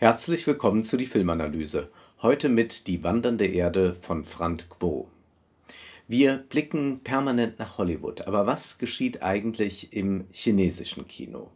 Herzlich willkommen zu die Filmanalyse. Heute mit Die wandernde Erde von Frank Quo. Wir blicken permanent nach Hollywood, aber was geschieht eigentlich im chinesischen Kino?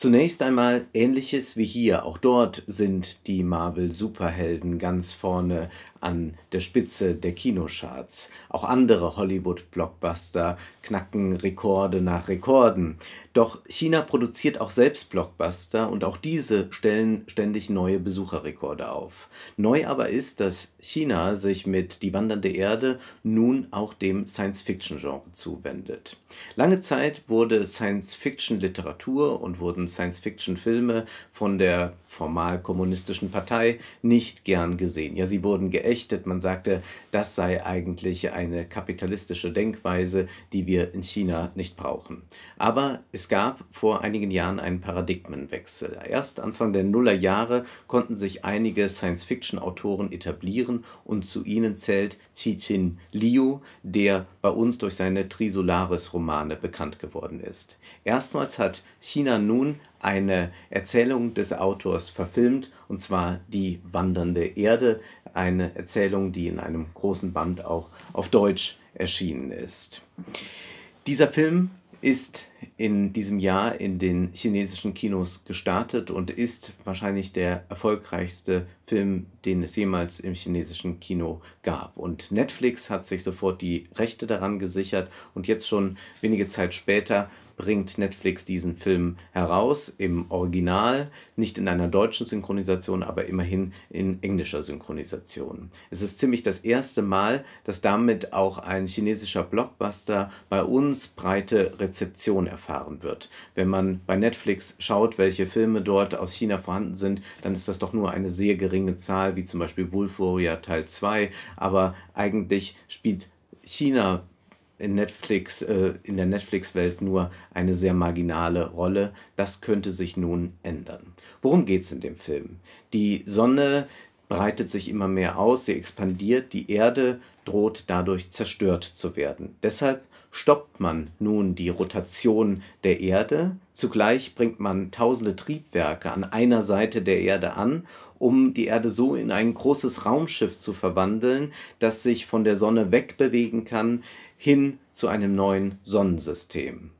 Zunächst einmal ähnliches wie hier. Auch dort sind die Marvel-Superhelden ganz vorne an der Spitze der Kinocharts. Auch andere Hollywood-Blockbuster knacken Rekorde nach Rekorden. Doch China produziert auch selbst Blockbuster und auch diese stellen ständig neue Besucherrekorde auf. Neu aber ist, dass China sich mit Die wandernde Erde nun auch dem Science-Fiction-Genre zuwendet. Lange Zeit wurde Science-Fiction-Literatur und wurden Science-Fiction-Filme von der formal kommunistischen Partei nicht gern gesehen. Ja, sie wurden geächtet. Man sagte, das sei eigentlich eine kapitalistische Denkweise, die wir in China nicht brauchen. Aber es gab vor einigen Jahren einen Paradigmenwechsel. Erst Anfang der Nullerjahre konnten sich einige Science-Fiction-Autoren etablieren und zu ihnen zählt Chin Liu, der bei uns durch seine Trisolaris-Romane bekannt geworden ist. Erstmals hat China nun eine Erzählung des Autors Genres verfilmt, und zwar Die wandernde Erde, eine Erzählung, die in einem großen Band auch auf Deutsch erschienen ist. Dieser Film ist in diesem Jahr in den chinesischen Kinos gestartet und ist wahrscheinlich der erfolgreichste Film, den es jemals im chinesischen Kino gab. Und Netflix hat sich sofort die Rechte daran gesichert und jetzt schon wenige Zeit später bringt Netflix diesen Film heraus im Original, nicht in einer deutschen Synchronisation, aber immerhin in englischer Synchronisation. Es ist ziemlich das erste Mal, dass damit auch ein chinesischer Blockbuster bei uns breite Rezeption erfahren wird. Wenn man bei Netflix schaut, welche Filme dort aus China vorhanden sind, dann ist das doch nur eine sehr geringe Zahl, wie zum Beispiel Wolf Warrior Teil 2, aber eigentlich spielt China in Netflix, äh, in der Netflix-Welt nur eine sehr marginale Rolle. Das könnte sich nun ändern. Worum geht es in dem Film? Die Sonne breitet sich immer mehr aus, sie expandiert, die Erde droht dadurch zerstört zu werden. Deshalb stoppt man nun die Rotation der Erde, zugleich bringt man tausende Triebwerke an einer Seite der Erde an, um die Erde so in ein großes Raumschiff zu verwandeln, das sich von der Sonne wegbewegen kann, hin zu einem neuen Sonnensystem.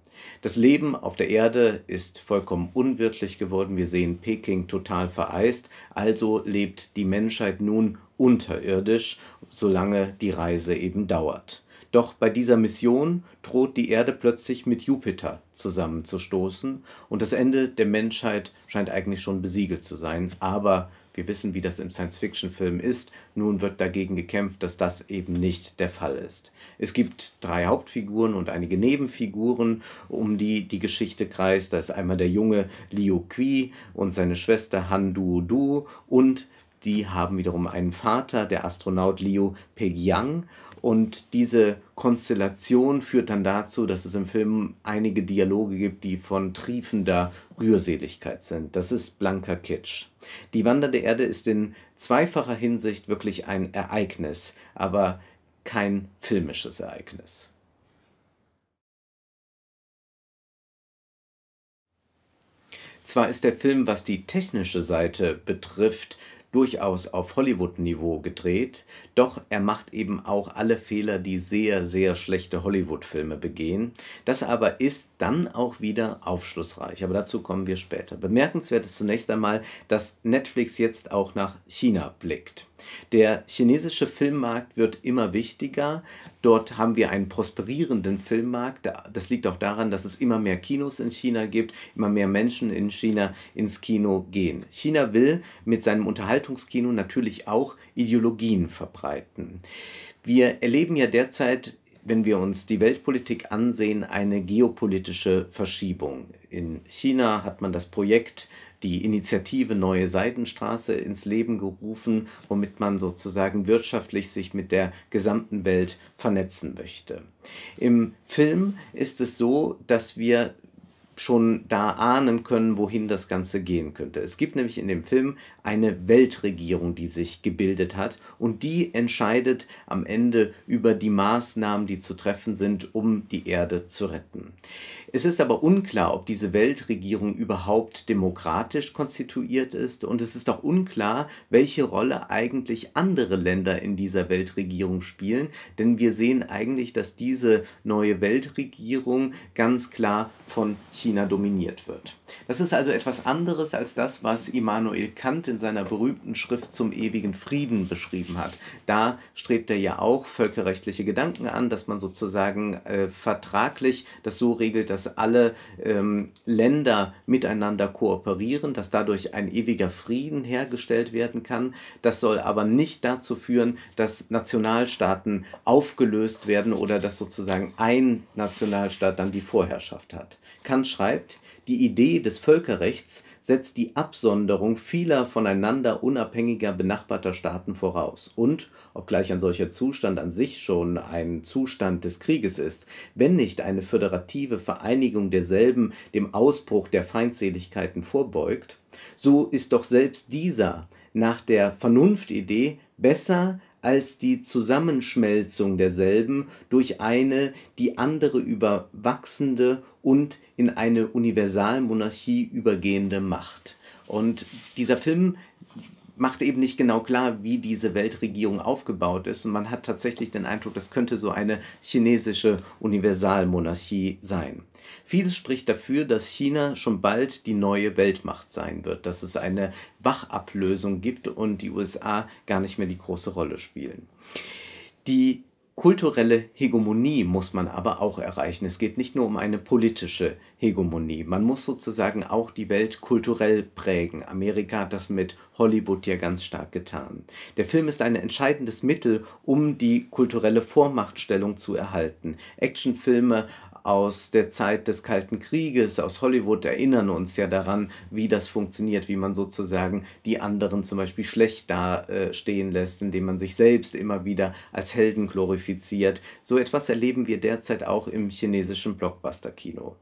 Das Leben auf der Erde ist vollkommen unwirtlich geworden. Wir sehen Peking total vereist. Also lebt die Menschheit nun unterirdisch, solange die Reise eben dauert. Doch bei dieser Mission droht die Erde plötzlich mit Jupiter zusammenzustoßen und das Ende der Menschheit scheint eigentlich schon besiegelt zu sein. Aber wir wissen, wie das im Science-Fiction-Film ist. Nun wird dagegen gekämpft, dass das eben nicht der Fall ist. Es gibt drei Hauptfiguren und einige Nebenfiguren, um die die Geschichte kreist. Da ist einmal der junge Liu Kui und seine Schwester Han Duo Du und die haben wiederum einen Vater, der Astronaut Liu Peigyang. Und diese Konstellation führt dann dazu, dass es im Film einige Dialoge gibt, die von triefender Rührseligkeit sind. Das ist blanker Kitsch. Die wandernde Erde ist in zweifacher Hinsicht wirklich ein Ereignis, aber kein filmisches Ereignis. Zwar ist der Film, was die technische Seite betrifft, durchaus auf Hollywood-Niveau gedreht, doch er macht eben auch alle Fehler, die sehr, sehr schlechte Hollywood-Filme begehen. Das aber ist dann auch wieder aufschlussreich, aber dazu kommen wir später. Bemerkenswert ist zunächst einmal, dass Netflix jetzt auch nach China blickt. Der chinesische Filmmarkt wird immer wichtiger. Dort haben wir einen prosperierenden Filmmarkt. Das liegt auch daran, dass es immer mehr Kinos in China gibt, immer mehr Menschen in China ins Kino gehen. China will mit seinem Unterhaltungskino natürlich auch Ideologien verbreiten. Wir erleben ja derzeit wenn wir uns die Weltpolitik ansehen, eine geopolitische Verschiebung. In China hat man das Projekt die Initiative Neue Seidenstraße ins Leben gerufen, womit man sozusagen wirtschaftlich sich mit der gesamten Welt vernetzen möchte. Im Film ist es so, dass wir schon da ahnen können, wohin das Ganze gehen könnte. Es gibt nämlich in dem Film eine Weltregierung, die sich gebildet hat und die entscheidet am Ende über die Maßnahmen, die zu treffen sind, um die Erde zu retten. Es ist aber unklar, ob diese Weltregierung überhaupt demokratisch konstituiert ist und es ist auch unklar, welche Rolle eigentlich andere Länder in dieser Weltregierung spielen, denn wir sehen eigentlich, dass diese neue Weltregierung ganz klar von China Palästina dominiert wird. Das ist also etwas anderes als das, was Immanuel Kant in seiner berühmten Schrift zum ewigen Frieden beschrieben hat. Da strebt er ja auch völkerrechtliche Gedanken an, dass man sozusagen äh, vertraglich das so regelt, dass alle ähm, Länder miteinander kooperieren, dass dadurch ein ewiger Frieden hergestellt werden kann. Das soll aber nicht dazu führen, dass Nationalstaaten aufgelöst werden oder dass sozusagen ein Nationalstaat dann die Vorherrschaft hat. Kant schreibt schreibt, die Idee des Völkerrechts setzt die Absonderung vieler voneinander unabhängiger benachbarter Staaten voraus. Und, obgleich ein solcher Zustand an sich schon ein Zustand des Krieges ist, wenn nicht eine föderative Vereinigung derselben dem Ausbruch der Feindseligkeiten vorbeugt, so ist doch selbst dieser nach der Vernunftidee besser als die Zusammenschmelzung derselben durch eine die andere überwachsende und in eine Universalmonarchie übergehende Macht. Und dieser Film macht eben nicht genau klar, wie diese Weltregierung aufgebaut ist. Und man hat tatsächlich den Eindruck, das könnte so eine chinesische Universalmonarchie sein. Vieles spricht dafür, dass China schon bald die neue Weltmacht sein wird, dass es eine Wachablösung gibt und die USA gar nicht mehr die große Rolle spielen. Die kulturelle Hegemonie muss man aber auch erreichen. Es geht nicht nur um eine politische Hegemonie. Man muss sozusagen auch die Welt kulturell prägen. Amerika hat das mit Hollywood ja ganz stark getan. Der Film ist ein entscheidendes Mittel, um die kulturelle Vormachtstellung zu erhalten. Actionfilme aus der Zeit des Kalten Krieges, aus Hollywood erinnern uns ja daran, wie das funktioniert, wie man sozusagen die anderen zum Beispiel schlecht dastehen äh, lässt, indem man sich selbst immer wieder als Helden glorifiziert. So etwas erleben wir derzeit auch im chinesischen Blockbuster-Kino.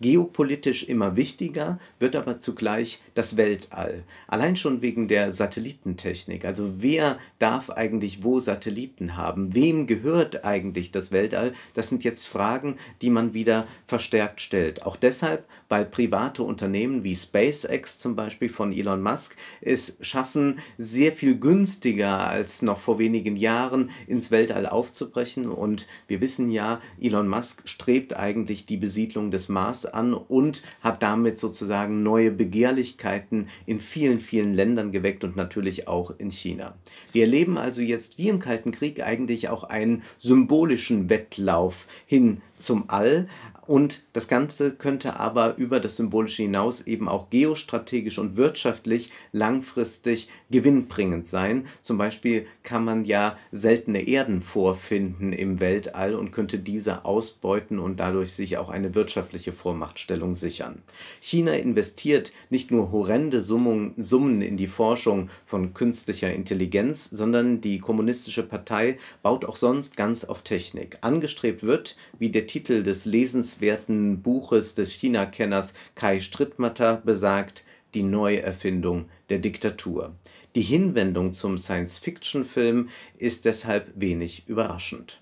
Geopolitisch immer wichtiger wird aber zugleich das Weltall. Allein schon wegen der Satellitentechnik. Also wer darf eigentlich wo Satelliten haben? Wem gehört eigentlich das Weltall? Das sind jetzt Fragen, die man man wieder verstärkt stellt. Auch deshalb, weil private Unternehmen wie SpaceX zum Beispiel von Elon Musk es schaffen, sehr viel günstiger als noch vor wenigen Jahren ins Weltall aufzubrechen. Und wir wissen ja, Elon Musk strebt eigentlich die Besiedlung des Mars an und hat damit sozusagen neue Begehrlichkeiten in vielen, vielen Ländern geweckt und natürlich auch in China. Wir erleben also jetzt wie im Kalten Krieg eigentlich auch einen symbolischen Wettlauf hin zum All und das Ganze könnte aber über das Symbolische hinaus eben auch geostrategisch und wirtschaftlich langfristig gewinnbringend sein. Zum Beispiel kann man ja seltene Erden vorfinden im Weltall und könnte diese ausbeuten und dadurch sich auch eine wirtschaftliche Vormachtstellung sichern. China investiert nicht nur horrende Summen in die Forschung von künstlicher Intelligenz, sondern die Kommunistische Partei baut auch sonst ganz auf Technik. Angestrebt wird, wie der Titel des Lesens lesenswerten Buches des China-Kenners Kai Strittmatter besagt Die Neuerfindung der Diktatur. Die Hinwendung zum Science-Fiction-Film ist deshalb wenig überraschend.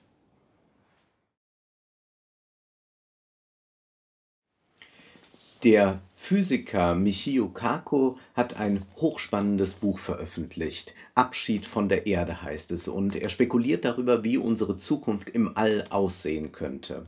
Der Physiker Michio Kaku hat ein hochspannendes Buch veröffentlicht. Abschied von der Erde heißt es und er spekuliert darüber, wie unsere Zukunft im All aussehen könnte.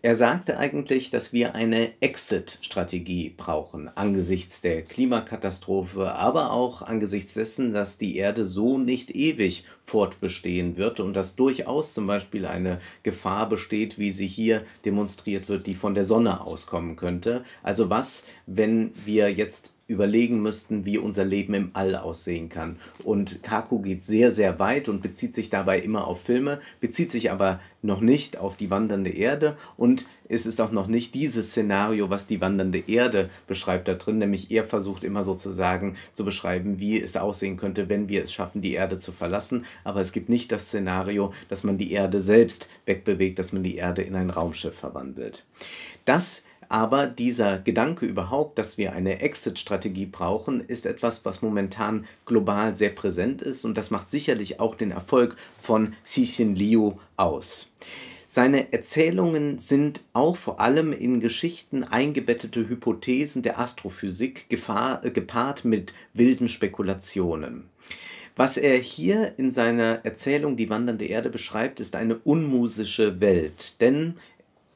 Er sagte eigentlich, dass wir eine Exit-Strategie brauchen angesichts der Klimakatastrophe, aber auch angesichts dessen, dass die Erde so nicht ewig fortbestehen wird und dass durchaus zum Beispiel eine Gefahr besteht, wie sie hier demonstriert wird, die von der Sonne auskommen könnte. Also was, wenn wir jetzt überlegen müssten, wie unser Leben im All aussehen kann. Und Kaku geht sehr, sehr weit und bezieht sich dabei immer auf Filme, bezieht sich aber noch nicht auf die wandernde Erde und es ist auch noch nicht dieses Szenario, was die wandernde Erde beschreibt da drin, nämlich er versucht immer sozusagen zu beschreiben, wie es aussehen könnte, wenn wir es schaffen, die Erde zu verlassen, aber es gibt nicht das Szenario, dass man die Erde selbst wegbewegt, dass man die Erde in ein Raumschiff verwandelt. Das aber dieser Gedanke überhaupt, dass wir eine Exit-Strategie brauchen, ist etwas, was momentan global sehr präsent ist und das macht sicherlich auch den Erfolg von Xixin Liu aus. Seine Erzählungen sind auch vor allem in Geschichten eingebettete Hypothesen der Astrophysik gefahr, äh, gepaart mit wilden Spekulationen. Was er hier in seiner Erzählung Die wandernde Erde beschreibt, ist eine unmusische Welt, denn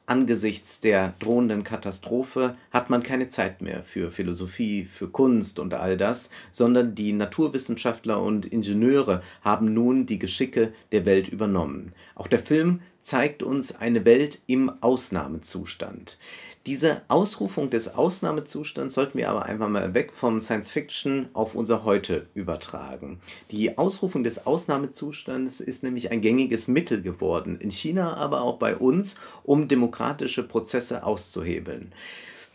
angesichts der drohenden Katastrophe hat man keine Zeit mehr für Philosophie, für Kunst und all das, sondern die Naturwissenschaftler und Ingenieure haben nun die Geschicke der Welt übernommen. Auch der Film zeigt uns eine Welt im Ausnahmezustand. Diese Ausrufung des Ausnahmezustands sollten wir aber einfach mal weg vom Science Fiction auf unser Heute übertragen. Die Ausrufung des Ausnahmezustandes ist nämlich ein gängiges Mittel geworden, in China aber auch bei uns, um demokratische Prozesse auszuhebeln.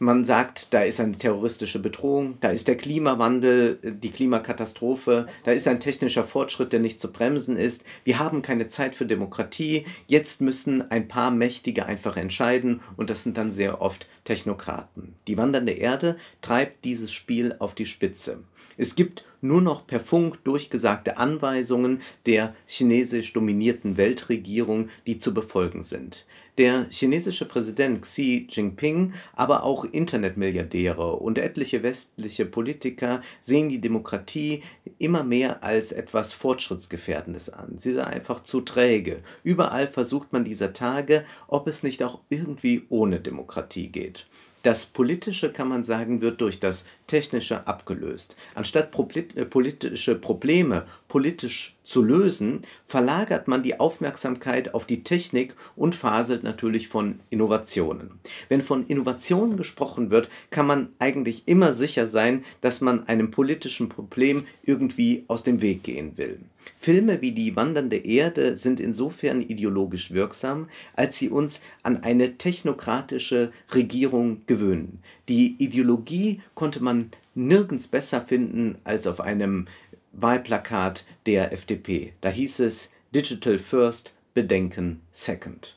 Man sagt, da ist eine terroristische Bedrohung, da ist der Klimawandel, äh, die Klimakatastrophe, da ist ein technischer Fortschritt, der nicht zu bremsen ist. Wir haben keine Zeit für Demokratie. Jetzt müssen ein paar Mächtige einfach entscheiden und das sind dann sehr oft Technokraten. Die wandernde Erde treibt dieses Spiel auf die Spitze. Es gibt nur noch per Funk durchgesagte Anweisungen der chinesisch dominierten Weltregierung, die zu befolgen sind. Der chinesische Präsident Xi Jinping, aber auch Internetmilliardäre und etliche westliche Politiker sehen die Demokratie immer mehr als etwas Fortschrittsgefährdendes an. Sie sei einfach zu träge. Überall versucht man dieser Tage, ob es nicht auch irgendwie ohne Demokratie geht. Das Politische, kann man sagen, wird durch das Technische abgelöst. Anstatt äh, politische Probleme politisch zu lösen, verlagert man die Aufmerksamkeit auf die Technik und faselt natürlich von Innovationen. Wenn von Innovationen gesprochen wird, kann man eigentlich immer sicher sein, dass man einem politischen Problem irgendwie aus dem Weg gehen will. Filme wie Die wandernde Erde sind insofern ideologisch wirksam, als sie uns an eine technokratische Regierung gewöhnen. Die Ideologie konnte man nirgends besser finden als auf einem Wahlplakat der FDP. Da hieß es Digital First, Bedenken Second.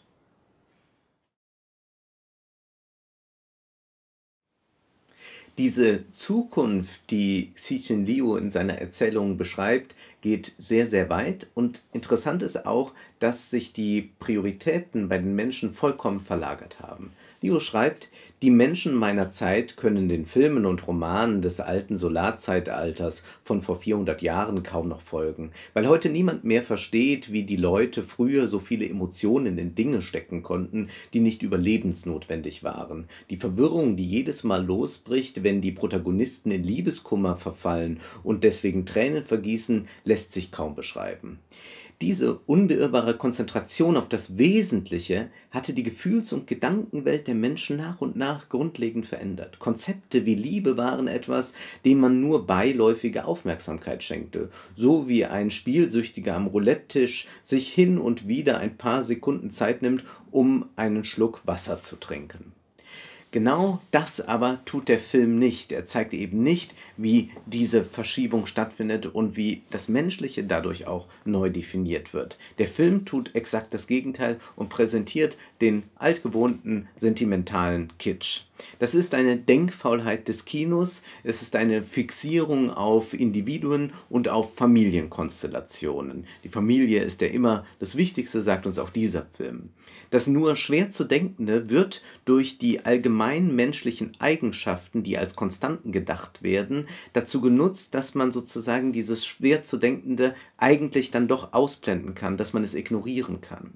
Diese Zukunft, die Xi Liu in seiner Erzählung beschreibt, geht sehr, sehr weit. Und interessant ist auch, dass sich die Prioritäten bei den Menschen vollkommen verlagert haben. Leo schreibt, die Menschen meiner Zeit können den Filmen und Romanen des alten Solarzeitalters von vor 400 Jahren kaum noch folgen, weil heute niemand mehr versteht, wie die Leute früher so viele Emotionen in Dinge stecken konnten, die nicht überlebensnotwendig waren. Die Verwirrung, die jedes Mal losbricht, wenn die Protagonisten in Liebeskummer verfallen und deswegen Tränen vergießen, lässt sich kaum beschreiben. Diese unbeirrbare Konzentration auf das Wesentliche hatte die Gefühls- und Gedankenwelt der Menschen nach und nach grundlegend verändert. Konzepte wie Liebe waren etwas, dem man nur beiläufige Aufmerksamkeit schenkte, so wie ein Spielsüchtiger am Roulette-Tisch sich hin und wieder ein paar Sekunden Zeit nimmt, um einen Schluck Wasser zu trinken. Genau das aber tut der Film nicht. Er zeigt eben nicht, wie diese Verschiebung stattfindet und wie das Menschliche dadurch auch neu definiert wird. Der Film tut exakt das Gegenteil und präsentiert den altgewohnten sentimentalen Kitsch. Das ist eine Denkfaulheit des Kinos, es ist eine Fixierung auf Individuen und auf Familienkonstellationen. Die Familie ist ja immer das Wichtigste, sagt uns auch dieser Film. Das nur schwer zu denkende wird durch die allgemein menschlichen Eigenschaften, die als Konstanten gedacht werden, dazu genutzt, dass man sozusagen dieses schwer zu denkende eigentlich dann doch ausblenden kann, dass man es ignorieren kann.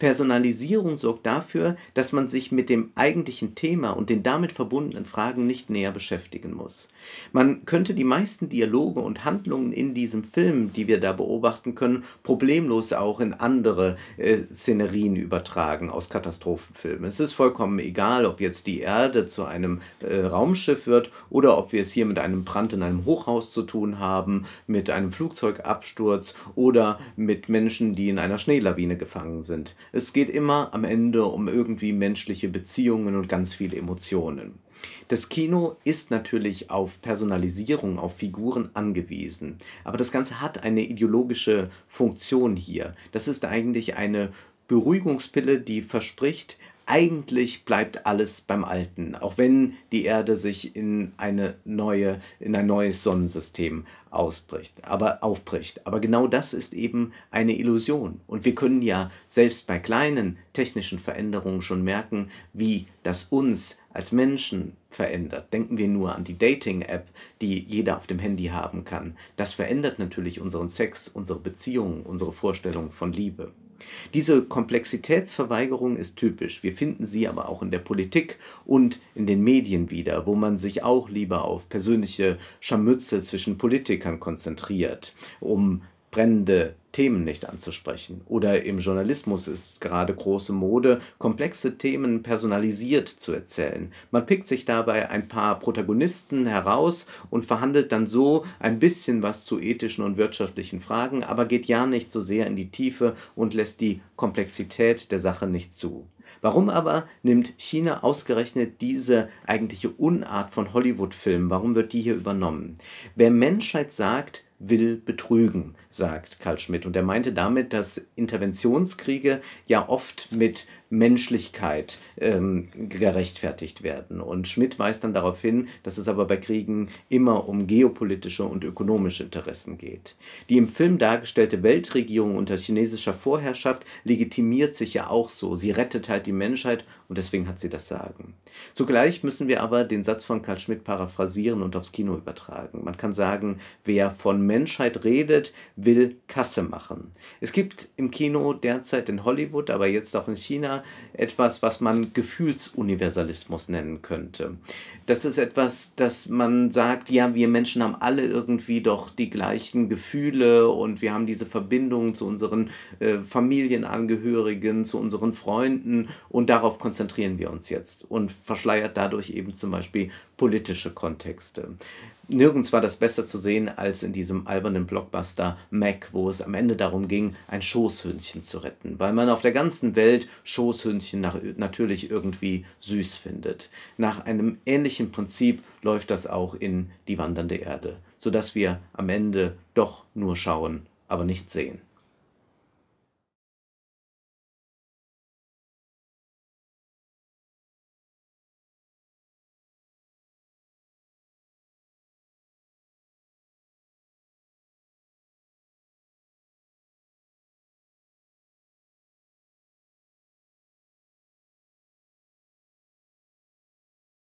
Personalisierung sorgt dafür, dass man sich mit dem eigentlichen Thema und den damit verbundenen Fragen nicht näher beschäftigen muss. Man könnte die meisten Dialoge und Handlungen in diesem Film, die wir da beobachten können, problemlos auch in andere äh, Szenerien übertragen aus Katastrophenfilmen. Es ist vollkommen egal, ob jetzt die Erde zu einem äh, Raumschiff wird oder ob wir es hier mit einem Brand in einem Hochhaus zu tun haben, mit einem Flugzeugabsturz oder mit Menschen, die in einer Schneelawine gefangen sind. Es geht immer am Ende um irgendwie menschliche Beziehungen und ganz viele Emotionen. Emotionen. Das Kino ist natürlich auf Personalisierung, auf Figuren angewiesen, aber das Ganze hat eine ideologische Funktion hier. Das ist eigentlich eine Beruhigungspille, die verspricht, eigentlich bleibt alles beim Alten, auch wenn die Erde sich in eine neue, in ein neues Sonnensystem ausbricht, aber aufbricht. Aber genau das ist eben eine Illusion. Und wir können ja selbst bei kleinen technischen Veränderungen schon merken, wie das uns als Menschen verändert. Denken wir nur an die Dating-App, die jeder auf dem Handy haben kann. Das verändert natürlich unseren Sex, unsere Beziehungen, unsere Vorstellungen von Liebe. Diese Komplexitätsverweigerung ist typisch. Wir finden sie aber auch in der Politik und in den Medien wieder, wo man sich auch lieber auf persönliche Scharmützel zwischen Politikern konzentriert, um brennende Themen nicht anzusprechen. Oder im Journalismus ist es gerade große Mode, komplexe Themen personalisiert zu erzählen. Man pickt sich dabei ein paar Protagonisten heraus und verhandelt dann so ein bisschen was zu ethischen und wirtschaftlichen Fragen, aber geht ja nicht so sehr in die Tiefe und lässt die Komplexität der Sache nicht zu. Warum aber nimmt China ausgerechnet diese eigentliche Unart von Hollywood-Filmen? Warum wird die hier übernommen? Wer Menschheit sagt, will betrügen sagt Karl Schmidt. Und er meinte damit, dass Interventionskriege ja oft mit Menschlichkeit ähm, gerechtfertigt werden. Und Schmidt weist dann darauf hin, dass es aber bei Kriegen immer um geopolitische und ökonomische Interessen geht. Die im Film dargestellte Weltregierung unter chinesischer Vorherrschaft legitimiert sich ja auch so. Sie rettet halt die Menschheit und deswegen hat sie das Sagen. Zugleich müssen wir aber den Satz von Karl Schmidt paraphrasieren und aufs Kino übertragen. Man kann sagen, wer von Menschheit redet, will Kasse machen. Es gibt im Kino derzeit in Hollywood, aber jetzt auch in China etwas, was man Gefühlsuniversalismus nennen könnte. Das ist etwas, dass man sagt, ja, wir Menschen haben alle irgendwie doch die gleichen Gefühle und wir haben diese Verbindung zu unseren äh, Familienangehörigen, zu unseren Freunden und darauf konzentrieren wir uns jetzt und verschleiert dadurch eben zum Beispiel politische Kontexte. Nirgends war das besser zu sehen als in diesem albernen Blockbuster Mac, wo es am Ende darum ging, ein Schoßhündchen zu retten, weil man auf der ganzen Welt Schoßhündchen nach, natürlich irgendwie süß findet. Nach einem ähnlichen Prinzip läuft das auch in Die wandernde Erde, sodass wir am Ende doch nur schauen, aber nicht sehen.